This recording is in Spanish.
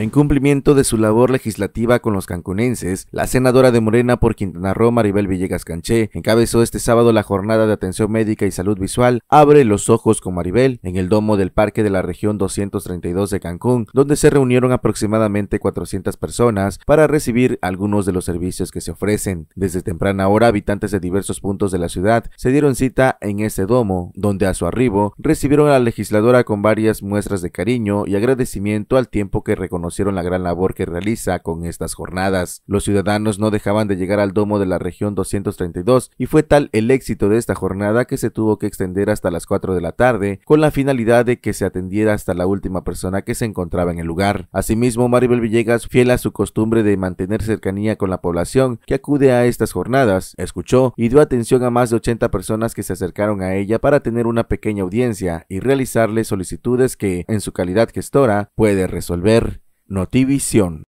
En cumplimiento de su labor legislativa con los cancunenses, la senadora de Morena por Quintana Roo, Maribel Villegas Canché, encabezó este sábado la jornada de atención médica y salud visual Abre los ojos con Maribel en el domo del Parque de la Región 232 de Cancún, donde se reunieron aproximadamente 400 personas para recibir algunos de los servicios que se ofrecen. Desde temprana hora, habitantes de diversos puntos de la ciudad se dieron cita en ese domo, donde a su arribo recibieron a la legisladora con varias muestras de cariño y agradecimiento al tiempo que reconoció la gran labor que realiza con estas jornadas. Los ciudadanos no dejaban de llegar al domo de la región 232 y fue tal el éxito de esta jornada que se tuvo que extender hasta las 4 de la tarde con la finalidad de que se atendiera hasta la última persona que se encontraba en el lugar. Asimismo, Maribel Villegas, fiel a su costumbre de mantener cercanía con la población que acude a estas jornadas, escuchó y dio atención a más de 80 personas que se acercaron a ella para tener una pequeña audiencia y realizarle solicitudes que, en su calidad gestora, puede resolver. Notivisión